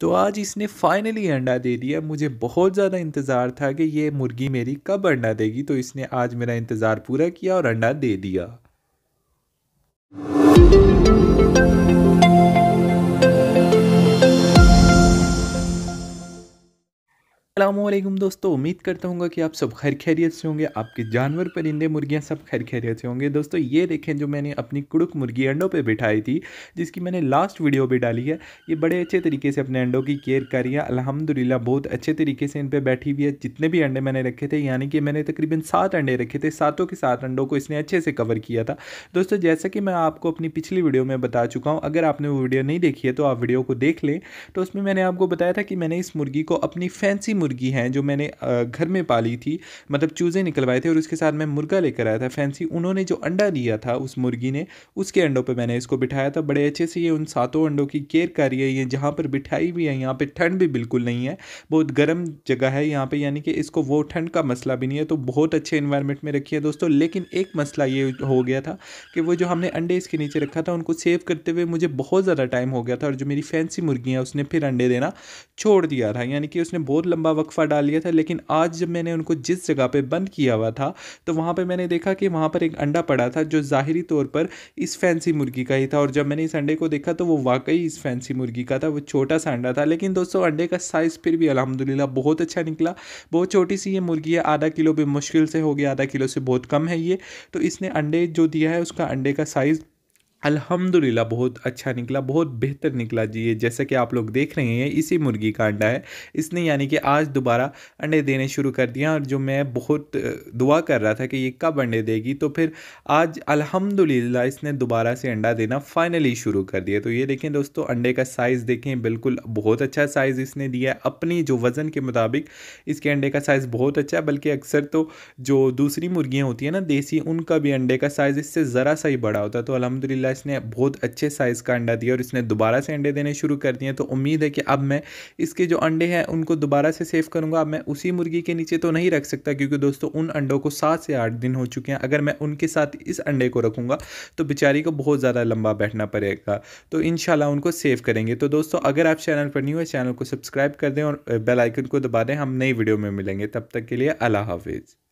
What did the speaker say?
तो आज इसने फाइनली अंडा दे दिया मुझे बहुत ज़्यादा इंतज़ार था कि ये मुर्गी मेरी कब अंडा देगी तो इसने आज मेरा इंतज़ार पूरा किया और अंडा दे दिया अल्लाम दोस्तों उम्मीद करता हूँ कि आप सब खैर खैरियत से होंगे आपके जानवर परिंदे मुर्गियाँ सब खैर खैरियत से होंगे दोस्तों ये देखें जो मैंने अपनी कुड़क मुर्गी अंडों पे बिठाई थी जिसकी मैंने लास्ट वीडियो भी डाली है ये बड़े अच्छे तरीके से अपने अंडों की केयर करी है अलहमदिल्ला बहुत अच्छे तरीके से इन पर बैठी हुई है जितने भी अंडे मैंने रखे थे यानी कि मैंने तकरीबन सात अंडे रखे थे सातों के सात अंडों को इसने अच्छे से कवर किया था दोस्तों जैसा कि मैं आपको अपनी पिछली वीडियो में बता चुका हूँ अगर आपने वो वीडियो नहीं देखी है तो आप वीडियो को देख लें तो उसमें मैंने आपको बताया था कि मैंने इस मुर्गी को अपनी फैंसी मुर्गी हैं जो मैंने घर में पाली थी मतलब चूज़े निकलवाए थे और उसके साथ मैं मुर्गा लेकर आया था फैंसी उन्होंने जो अंडा दिया था उस मुर्गी ने उसके अंडों पर मैंने इसको बिठाया था बड़े अच्छे से ये उन सातों अंडों की केयर कर रही है ये जहाँ पर बिठाई भी है यहाँ पर ठंड भी बिल्कुल नहीं है बहुत गर्म जगह है यहाँ पर यानी कि इसको वो ठंड का मसला भी नहीं है तो बहुत अच्छे इन्वायरमेंट में रखी है दोस्तों लेकिन एक मसला ये हो गया था कि वो जो हमने अंडे इसके नीचे रखा था उनको सेव करते हुए मुझे बहुत ज़्यादा टाइम हो गया था और जो मेरी फैंसी मुर्गियाँ उसने फिर अंडे देना छोड़ दिया था यानी कि उसने बहुत लंबा वक्फ़ा डाल लिया था लेकिन आज जब मैंने उनको जिस जगह पे बंद किया हुआ था तो वहाँ पे मैंने देखा कि वहाँ पर एक अंडा पड़ा था जो ज़ाहरी तौर पर इस फैंसी मुर्गी का ही था और जब मैंने इस अंडे को देखा तो वो वाकई इस फैंसी मुर्गी का था वो छोटा सा अंडा था लेकिन दोस्तों अंडे का साइज़ फिर भी अलहमदिल्ला बहुत अच्छा निकला बहुत छोटी सी ये मुर्गी है आधा किलो भी मुश्किल से हो गया आधा किलो से बहुत कम है ये तो इसने अंडे जो दिया है उसका अंडे का साइज़ अल्हम्दुलिल्लाह बहुत अच्छा निकला बहुत बेहतर निकला जी ये जैसा कि आप लोग देख रहे हैं इसी मुर्गी का अंडा है इसने यानी कि आज दोबारा अंडे देने शुरू कर दिया और जो मैं बहुत दुआ कर रहा था कि ये कब अंडे देगी तो फिर आज अल्हम्दुलिल्लाह इसने दोबारा से अंडा देना फाइनली शुरू कर दिया तो ये देखें दोस्तों अंडे का साइज़ देखें बिल्कुल बहुत अच्छा साइज़ इसने दिया है अपनी जो वज़न के मुताबिक इसके अंडे का साइज़ बहुत अच्छा है बल्कि अक्सर तो जो दूसरी मुर्गियाँ होती हैं ना देसी उनका भी अंडे का साइज़ इससे ज़रा सा ही बड़ा होता है तो अलहमदिल्ला अल्हम्दुलिल्लाह इसने बहुत अच्छे साइज़ का अंडा दिया और इसने दोबारा से अंडे देने शुरू कर दिए तो उम्मीद है कि अब मैं इसके जो अंडे हैं उनको दोबारा से सेव करूंगा अब मैं उसी मुर्गी के नीचे तो नहीं रख सकता क्योंकि दोस्तों उन अंडों को सात से आठ दिन हो चुके हैं अगर मैं उनके साथ इस अंडे को रखूंगा तो बेचारी को बहुत ज़्यादा लंबा बैठना पड़ेगा तो इन उनको सेव करेंगे तो दोस्तों अगर आप चैनल पर न्यू है चैनल को सब्सक्राइब कर दें और बेलाइकन को दबा दें हम नई वीडियो में मिलेंगे तब तक के लिए अला हाफिज़